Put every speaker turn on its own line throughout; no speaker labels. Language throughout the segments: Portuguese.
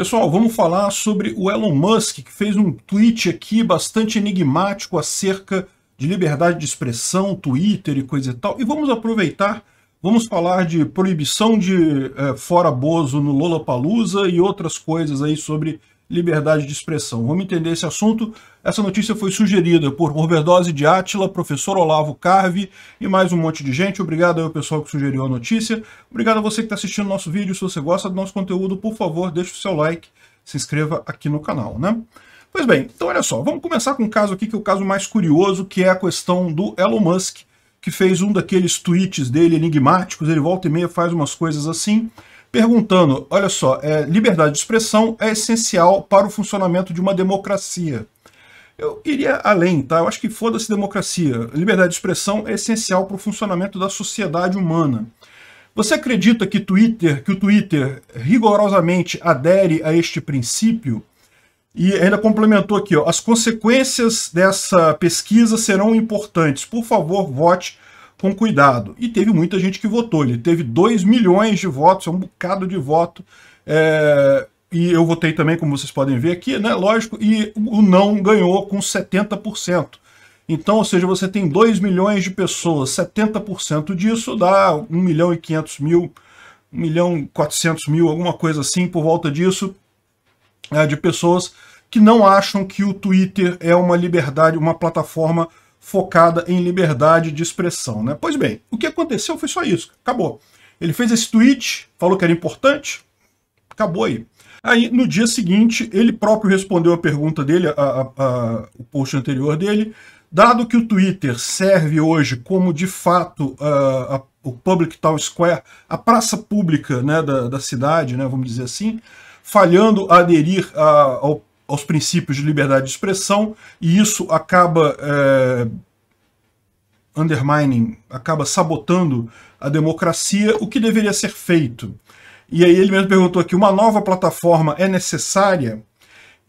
Pessoal, vamos falar sobre o Elon Musk, que fez um tweet aqui bastante enigmático acerca de liberdade de expressão, Twitter e coisa e tal. E vamos aproveitar, vamos falar de proibição de é, fora Bozo no Lollapalooza e outras coisas aí sobre liberdade de expressão. Vamos entender esse assunto. Essa notícia foi sugerida por Overdose de Átila, professor Olavo Carve e mais um monte de gente. Obrigado ao pessoal que sugeriu a notícia. Obrigado a você que está assistindo nosso vídeo. Se você gosta do nosso conteúdo, por favor, deixe o seu like, se inscreva aqui no canal, né? Pois bem, então olha só, vamos começar com um caso aqui que é o caso mais curioso, que é a questão do Elon Musk, que fez um daqueles tweets dele enigmáticos, ele volta e meia faz umas coisas assim perguntando, olha só, é, liberdade de expressão é essencial para o funcionamento de uma democracia. Eu iria além, tá? Eu acho que foda-se democracia. Liberdade de expressão é essencial para o funcionamento da sociedade humana. Você acredita que, Twitter, que o Twitter rigorosamente adere a este princípio? E ainda complementou aqui, ó, as consequências dessa pesquisa serão importantes. Por favor, vote com cuidado. E teve muita gente que votou. Ele teve 2 milhões de votos, é um bocado de voto. É... E eu votei também, como vocês podem ver aqui, né? Lógico, e o não ganhou com 70%. Então, ou seja, você tem 2 milhões de pessoas, 70% disso dá 1 milhão e 500 mil, 1 milhão e 400 mil, alguma coisa assim, por volta disso, é, de pessoas que não acham que o Twitter é uma liberdade, uma plataforma focada em liberdade de expressão. Né? Pois bem, o que aconteceu foi só isso, acabou. Ele fez esse tweet, falou que era importante, acabou aí. Aí, no dia seguinte, ele próprio respondeu a pergunta dele, a, a, a, o post anterior dele, dado que o Twitter serve hoje como, de fato, o Public Town Square, a praça pública né, da, da cidade, né, vamos dizer assim, falhando a aderir ao aos princípios de liberdade de expressão, e isso acaba é, undermining, acaba sabotando a democracia, o que deveria ser feito? E aí ele mesmo perguntou aqui, uma nova plataforma é necessária?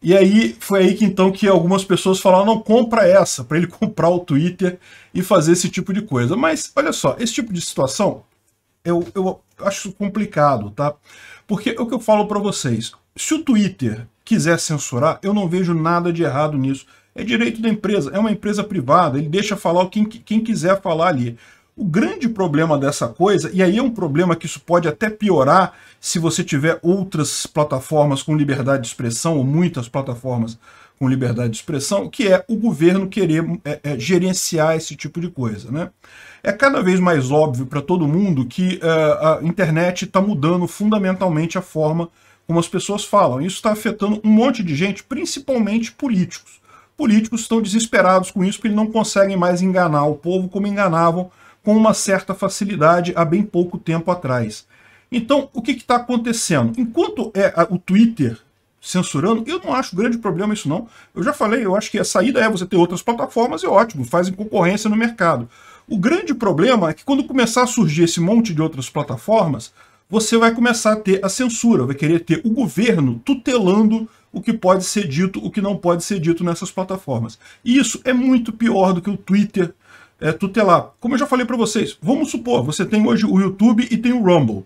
E aí foi aí que então que algumas pessoas falaram, não, compra essa, para ele comprar o Twitter e fazer esse tipo de coisa. Mas, olha só, esse tipo de situação, eu, eu acho complicado, tá? Porque é o que eu falo para vocês, se o Twitter quiser censurar, eu não vejo nada de errado nisso. É direito da empresa, é uma empresa privada, ele deixa falar quem, quem quiser falar ali. O grande problema dessa coisa, e aí é um problema que isso pode até piorar se você tiver outras plataformas com liberdade de expressão, ou muitas plataformas com liberdade de expressão, que é o governo querer é, é, gerenciar esse tipo de coisa. Né? É cada vez mais óbvio para todo mundo que uh, a internet está mudando fundamentalmente a forma como as pessoas falam. Isso está afetando um monte de gente, principalmente políticos. Políticos estão desesperados com isso porque eles não conseguem mais enganar o povo como enganavam com uma certa facilidade há bem pouco tempo atrás. Então, o que está acontecendo? Enquanto é a, o Twitter censurando, eu não acho grande problema isso não. Eu já falei, eu acho que a saída é você ter outras plataformas, é ótimo, fazem concorrência no mercado. O grande problema é que quando começar a surgir esse monte de outras plataformas, você vai começar a ter a censura, vai querer ter o governo tutelando o que pode ser dito, o que não pode ser dito nessas plataformas. E isso é muito pior do que o Twitter é, tutelar. Como eu já falei para vocês, vamos supor, você tem hoje o YouTube e tem o Rumble.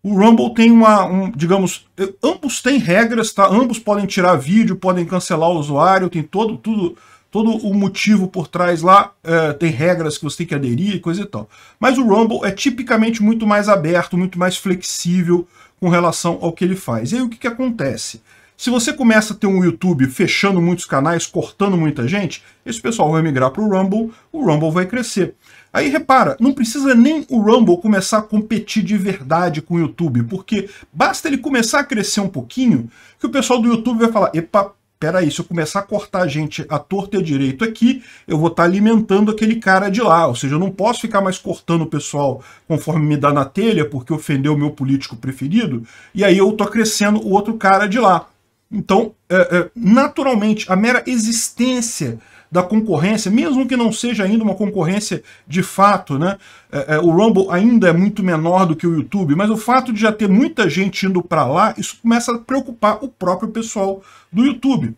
O Rumble tem uma, um, digamos, eh, ambos têm regras, tá? Ambos podem tirar vídeo, podem cancelar o usuário, tem todo, tudo, todo o motivo por trás lá, é, tem regras que você tem que aderir e coisa e tal. Mas o Rumble é tipicamente muito mais aberto, muito mais flexível com relação ao que ele faz. E aí o que, que acontece? Se você começa a ter um YouTube fechando muitos canais, cortando muita gente, esse pessoal vai migrar para o Rumble, o Rumble vai crescer. Aí repara, não precisa nem o Rumble começar a competir de verdade com o YouTube, porque basta ele começar a crescer um pouquinho, que o pessoal do YouTube vai falar, epa, peraí, se eu começar a cortar gente à torta e à direito aqui, eu vou estar tá alimentando aquele cara de lá. Ou seja, eu não posso ficar mais cortando o pessoal conforme me dá na telha, porque ofendeu o meu político preferido, e aí eu estou crescendo o outro cara de lá. Então, é, é, naturalmente, a mera existência da concorrência, mesmo que não seja ainda uma concorrência de fato, né? É, é, o Rumble ainda é muito menor do que o YouTube, mas o fato de já ter muita gente indo para lá, isso começa a preocupar o próprio pessoal do YouTube.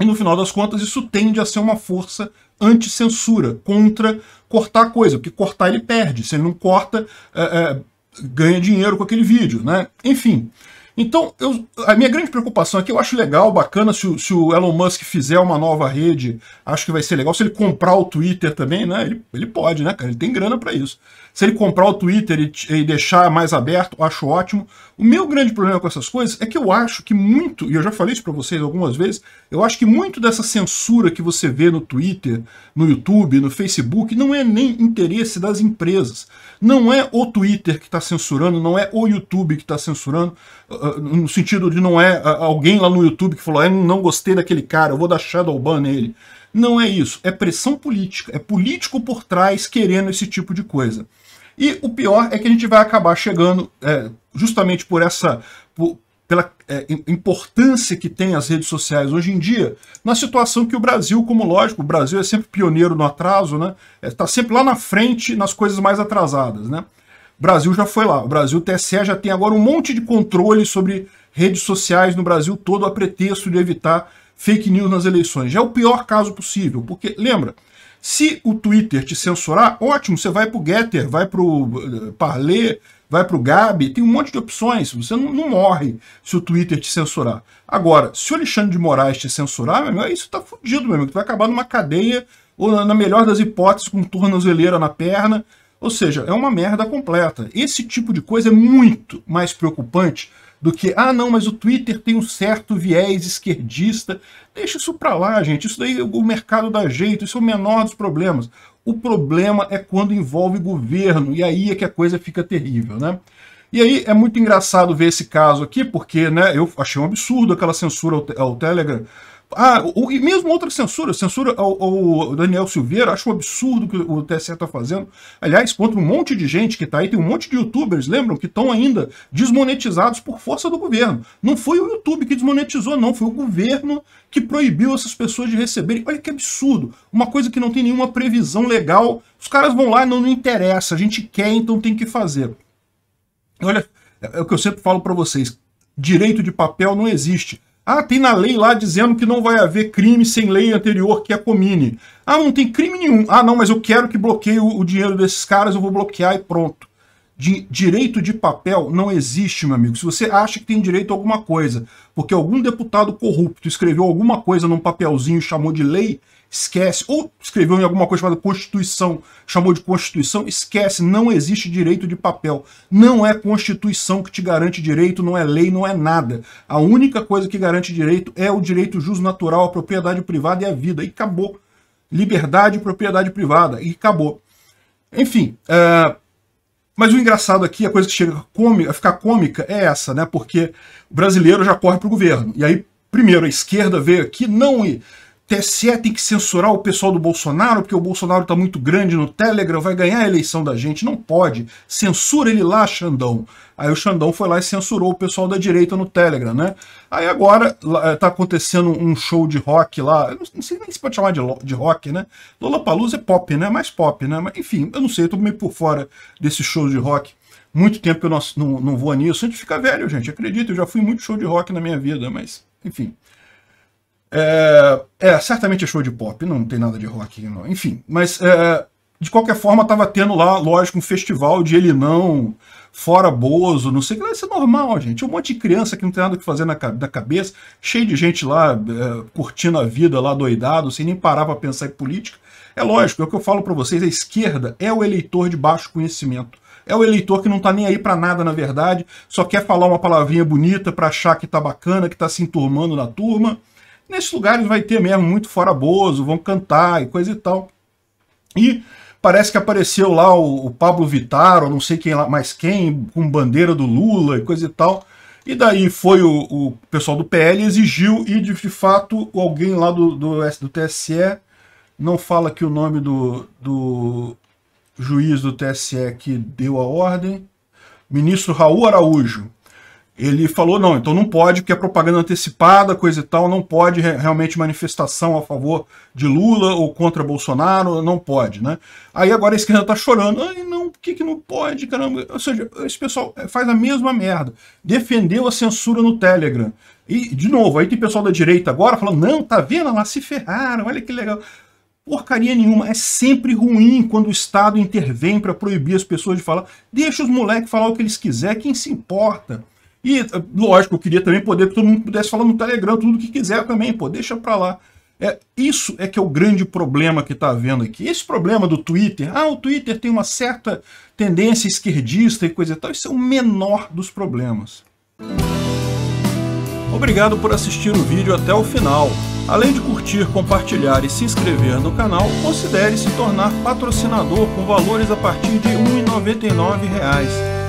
E no final das contas, isso tende a ser uma força anti-censura, contra cortar coisa, porque cortar ele perde, se ele não corta, é, é ganha dinheiro com aquele vídeo, né? Enfim. Então, eu, a minha grande preocupação é que eu acho legal, bacana, se o, se o, Elon Musk fizer uma nova rede, acho que vai ser legal. Se ele comprar o Twitter também, né? Ele, ele pode, né, cara? Ele tem grana para isso. Se ele comprar o Twitter e, e, deixar mais aberto, acho ótimo. O meu grande problema com essas coisas é que eu acho que muito, e eu já falei isso para vocês algumas vezes, eu acho que muito dessa censura que você vê no Twitter, no YouTube, no Facebook, não é nem interesse das empresas. Não é o Twitter que está censurando, não é o YouTube que está censurando ah, ah, no sentido de não é alguém lá no YouTube que falou, ah, não gostei daquele cara, eu vou dar Shadowban nele. Não é isso, é pressão política, é político por trás querendo esse tipo de coisa. E o pior é que a gente vai acabar chegando, é, justamente por essa, por, pela é, importância que tem as redes sociais hoje em dia, na situação que o Brasil, como lógico, o Brasil é sempre pioneiro no atraso, né? Está é, tá sempre lá na frente nas coisas mais atrasadas, né? Brasil já foi lá. O Brasil, o TSE, já tem agora um monte de controle sobre redes sociais no Brasil todo a pretexto de evitar fake news nas eleições. Já é o pior caso possível, porque, lembra, se o Twitter te censurar, ótimo, você vai pro Getter, vai pro eh, Parler, vai pro Gab, Gabi, tem um monte de opções, você não, não, morre se o Twitter te censurar. Agora, se o Alexandre de Moraes te censurar, meu amigo, isso está fudido, meu amigo, tu vai acabar numa cadeia, ou na, melhor das hipóteses, com tornozeleira na perna, ou seja, é uma merda completa. Esse tipo de coisa é muito mais preocupante do que, ah, não, mas o Twitter tem um certo viés esquerdista. Deixa isso para lá, gente. Isso daí é o mercado dá jeito, isso é o menor dos problemas. O problema é quando envolve governo, e aí é que a coisa fica terrível, né? E aí é muito engraçado ver esse caso aqui, porque né, eu achei um absurdo aquela censura ao, te ao Telegram, ah, o, e mesmo outra censura, censura ao, ao, Daniel Silveira, acho um absurdo que o TSE está fazendo. Aliás, contra um monte de gente que está aí, tem um monte de youtubers, lembram, que estão ainda desmonetizados por força do governo. Não foi o YouTube que desmonetizou, não, foi o governo que proibiu essas pessoas de receberem. Olha que absurdo, uma coisa que não tem nenhuma previsão legal. Os caras vão lá, não, não interessa, a gente quer, então tem que fazer. Olha, é, é o que eu sempre falo para vocês, direito de papel não existe. Ah, tem na lei lá dizendo que não vai haver crime sem lei anterior que a comine. Ah, não tem crime nenhum. Ah, não, mas eu quero que bloqueie o dinheiro desses caras, eu vou bloquear e pronto. De direito de papel não existe, meu amigo. Se você acha que tem direito a alguma coisa, porque algum deputado corrupto escreveu alguma coisa num papelzinho e chamou de lei, esquece. Ou escreveu em alguma coisa chamada Constituição, chamou de Constituição, esquece. Não existe direito de papel. Não é Constituição que te garante direito, não é lei, não é nada. A única coisa que garante direito é o direito justo natural, a propriedade privada e a vida. E acabou. Liberdade e propriedade privada. E acabou. Enfim, é, mas o engraçado aqui, a coisa que chega a ficar cômica é essa, né? Porque o brasileiro já corre para o governo. E aí, primeiro, a esquerda veio aqui, não TSE tem que censurar o pessoal do Bolsonaro, porque o Bolsonaro está muito grande no Telegram, vai ganhar a eleição da gente. Não pode. Censura ele lá, Xandão. Aí o Xandão foi lá e censurou o pessoal da direita no Telegram, né? Aí agora eh, tá acontecendo um show de rock lá, não sei nem se pode chamar de, de rock, né? Lollapalooza é pop, né? Mais pop, né? Mas, enfim, eu não sei, eu tô meio por fora desse show de rock. Muito tempo que eu não, não, não vou nisso. A gente fica velho, gente, acredito, eu já fui muito show de rock na minha vida, mas, enfim... É, é, certamente é show de pop, não tem nada de rock, não. enfim. Mas, é, de qualquer forma, estava tendo lá, lógico, um festival de ele não, fora Bozo, não sei o que. Isso é normal, gente. Um monte de criança que não tem nada o que fazer na, na cabeça, cheio de gente lá é, curtindo a vida, lá doidado, sem nem parar para pensar em política. É lógico, é o que eu falo para vocês, a esquerda é o eleitor de baixo conhecimento. É o eleitor que não está nem aí para nada, na verdade, só quer falar uma palavrinha bonita para achar que está bacana, que está se enturmando na turma. Nesses lugares vai ter mesmo muito fora vão cantar e coisa e tal. E parece que apareceu lá o, o Pablo Vittar, ou não sei quem lá, mais quem, com bandeira do Lula e coisa e tal. E daí foi o, o pessoal do PL exigiu e de, de fato alguém lá do, do, do, TSE, não fala aqui o nome do, do juiz do TSE que deu a ordem, ministro Raul Araújo, ele falou, não, então não pode, porque é propaganda antecipada, coisa e tal, não pode realmente manifestação a favor de Lula ou contra Bolsonaro, não pode, né? Aí agora a esquerda tá chorando, ai não, por que, que não pode, caramba? Ou seja, esse pessoal eh, faz a mesma merda, defendeu a censura no Telegram. E, de novo, aí tem pessoal da direita agora falando, não, tá vendo, lá se ferraram, olha que legal. Porcaria nenhuma, é sempre ruim quando o Estado intervém para proibir as pessoas de falar. Deixa os moleques falar o que eles quiserem, quem se importa? E, lógico, eu queria também poder que todo mundo pudesse falar no Telegram tudo o que quiser também, pô, deixa para lá. É, isso é que é o grande problema que está havendo aqui. Esse problema do Twitter, ah, o Twitter tem uma certa tendência esquerdista e coisa e tal, isso é o menor dos problemas. Obrigado por assistir o vídeo até o final. Além de curtir, compartilhar e se inscrever no canal, considere se tornar patrocinador com valores a partir de R$ 1,99